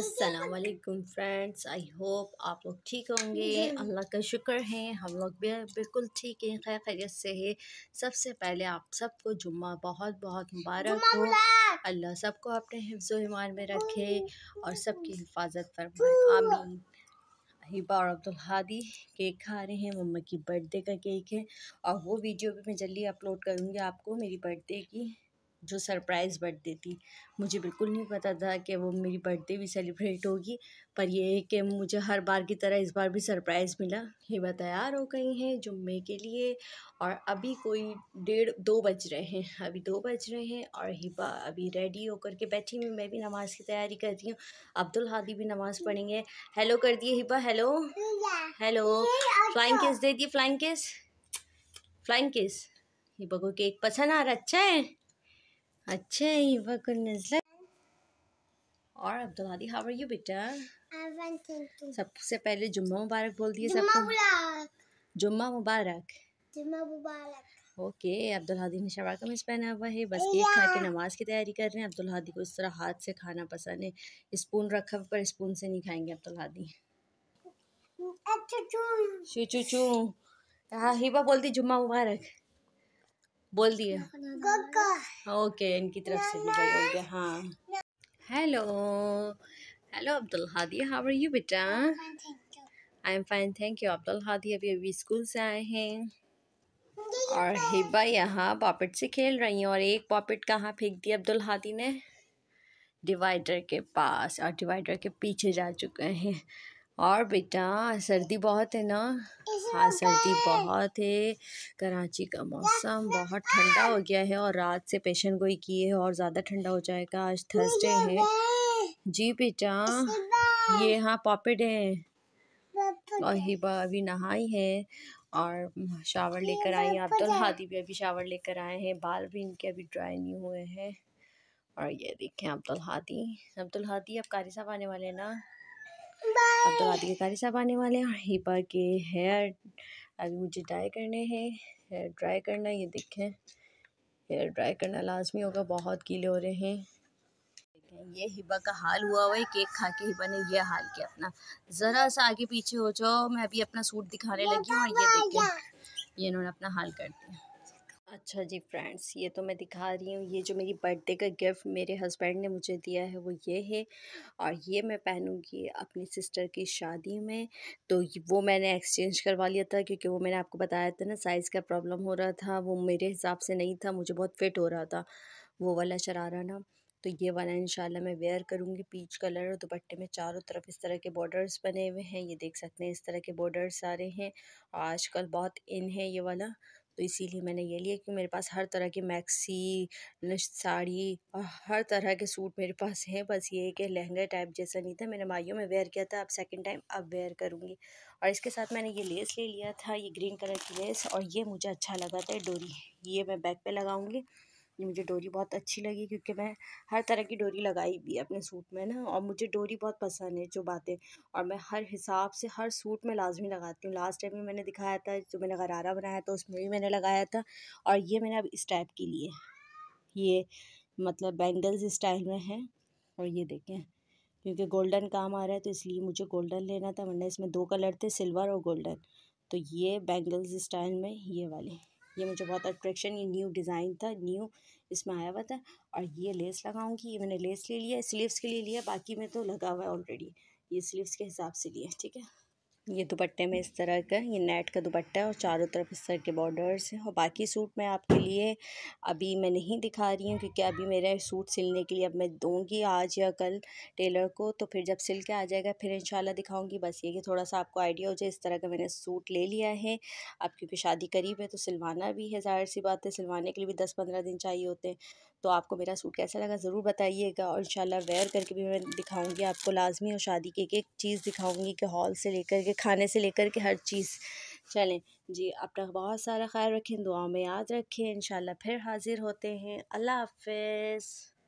असलकुम friends I hope आप लोग ठीक होंगे अल्लाह का शुक्र है हम लोग भी बिल्कुल ठीक हैं खैर खैरियत से है सबसे पहले आप सबको जुम्मा बहुत बहुत मुबारक हो अल्लाह सबको अपने हिफ्ज़ ईमान में रखे और सबकी हिफाजत फरमाए आमीन हिबा और अब्दुल हादी केक खा रहे हैं मम्मा की बर्थडे का केक है और वो वीडियो भी मैं जल्दी अपलोड करूँगी आपको मेरी बर्थडे की जो सरप्राइज़ बर्थडे थी मुझे बिल्कुल नहीं पता था कि वो मेरी बर्थडे भी सेलिब्रेट होगी पर ये कि मुझे हर बार की तरह इस बार भी सरप्राइज़ मिला हिबा तैयार हो गई हैं जुम्मे के लिए और अभी कोई डेढ़ दो बज रहे हैं अभी दो बज रहे हैं और हिबा अभी रेडी होकर के बैठी हुई मैं भी नमाज़ की तैयारी कर रही हूँ अब्दुल हादी भी नमाज़ पढ़ेंगे हेलो कर दिए Hiba hello hello flying kiss दे दिए flying kiss flying kiss Hiba को केक पसंद आ रहा अच्छा है अच्छा युवक नजर और अब्दुल हाउ आर यू बेटा सबसे पहले जुम्मा मुबारक बोल दिए सबको जुम्मा मुबारक जुम्मा मुबारक ओके अब्दुल हादी ने शवा कमीज पहना हुआ है बस केक खा के नमाज की तैयारी कर रहे हैं अब्दुल हादी को इस तरह हाथ से खाना पसंद है स्पून रखा पर स्पून से नहीं खाएंगे अब्दुल हादी अच्छा, चू चू चू हाँ हिबा बोलती जुम्मा मुबारक बोल दिए ओके इनकी तरफ से भी गया हाँ hello hello Abdul Hadi how are you बेटा I am fine thank you Abdul Hadi अभी अभी स्कूल से आए हैं और हिबा यहाँ पॉपिट से खेल रही हैं और एक पॉपिट कहाँ फेंक दिया अब्दुल हादी ने डिवाइडर के पास और डिवाइडर के पीछे जा चुके हैं और बेटा सर्दी बहुत है ना हाँ सर्दी बहुत है कराची का मौसम बहुत ठंडा हो गया है और रात से पेशन गोई किए है और ज़्यादा ठंडा हो जाएगा आज थर्सडे है जी बेटा ये हाँ पॉपिड है और हिबा अभी नहाई है और शावर लेकर आई हैं अब्दुल हादी भी अभी शावर लेकर आए हैं बाल भी इनके अभी ड्राई नहीं हुए हैं और ये देखें अब्दुल हादी अब्दुल हादी अब कारी साहब आने वाले हैं ना अब तो आदि के कारी साहब आने वाले हैं हिपा के हेयर अभी मुझे ड्राई करने हैं हेयर ड्राई करना ये देखें हेयर ड्राई करना लाजमी होगा बहुत गीले हो रहे हैं ये हिबा का हाल हुआ हुआ है केक खा के हिबा ने ये हाल किया अपना ज़रा सा आगे पीछे हो जाओ मैं अभी अपना सूट दिखाने लगी हूँ और ये देखिए ये इन्होंने अपना हाल कर दिया अच्छा जी फ्रेंड्स ये तो मैं दिखा रही हूँ ये जो मेरी बर्थडे का गिफ्ट मेरे हस्बैंड ने मुझे दिया है वो ये है और ये मैं पहनूँगी अपनी सिस्टर की शादी में तो वो मैंने एक्सचेंज करवा लिया था क्योंकि वो मैंने आपको बताया था ना साइज़ का प्रॉब्लम हो रहा था वो मेरे हिसाब से नहीं था मुझे बहुत फिट हो रहा था वो वाला शरारा ना तो ये वाला इंशाल्लाह मैं वेयर करूँगी पीच कलर और दुपट्टे में चारों तरफ इस तरह के बॉर्डर्स बने हुए हैं ये देख सकते हैं इस तरह के बॉर्डर्स आ रहे हैं आजकल बहुत इन है ये वाला तो इसीलिए मैंने ये लिया कि मेरे पास हर तरह की मैक्सी साड़ी और हर तरह के सूट मेरे पास हैं बस ये कि लहंगा टाइप जैसा नहीं था मैंने माइयों में वेयर किया था अब सेकंड टाइम अब वेयर करूँगी और इसके साथ मैंने ये लेस ले लिया था ये ग्रीन कलर की लेस और ये मुझे अच्छा लगा था डोरी ये मैं बैक पर लगाऊँगी कि मुझे डोरी बहुत अच्छी लगी क्योंकि मैं हर तरह की डोरी लगाई भी है अपने सूट में ना और मुझे डोरी बहुत पसंद है जो बातें और मैं हर हिसाब से हर सूट में लाजमी लगाती हूँ लास्ट टाइम भी मैंने दिखाया था जो मैंने गरारा बनाया था उसमें भी मैंने लगाया था और ये मैंने अब इस टाइप के लिए ये मतलब बैंगल्स स्टाइल में है और ये देखें क्योंकि गोल्डन काम आ रहा है तो इसलिए मुझे गोल्डन लेना था वरना इसमें दो कलर थे सिल्वर और गोल्डन तो ये बैंगल्स स्टाइल में ये वाले ये मुझे बहुत अट्रैक्शन ये न्यू डिज़ाइन था न्यू इसमें आया हुआ था और ये लेस लगाऊंगी ये मैंने लेस ले लिया स्लीव्स के लिए लिया बाकी में तो लगा हुआ है ऑलरेडी ये स्लीव्स के हिसाब से लिए ठीक है ये दुपट्टे में इस तरह का ये नेट का दुपट्टा है और चारों तरफ इस तरह के बॉर्डर्स हैं और बाकी सूट मैं आपके लिए अभी मैं नहीं दिखा रही हूँ क्योंकि अभी मेरे सूट सिलने के लिए अब मैं दूँगी आज या कल टेलर को तो फिर जब सिल के आ जाएगा फिर इंशाल्लाह दिखाऊंगी बस ये कि थोड़ा सा आपको आइडिया हो जाए इस तरह का मैंने सूट ले लिया है अब क्योंकि शादी करीब है तो सिलवाना भी है ज़ाहिर सी बात है सिलवाने के लिए भी दस पंद्रह दिन चाहिए होते हैं तो आपको मेरा सूट कैसा लगा ज़रूर बताइएगा और इन वेयर करके भी मैं दिखाऊँगी आपको लाजमी और शादी की एक एक चीज़ दिखाऊँगी कि हॉल से लेकर के के खाने से लेकर के हर चीज़ चलें जी अपना बहुत सारा ख्याल रखें दुआ में याद रखें इन फिर हाज़िर होते हैं अल्लाह हाफ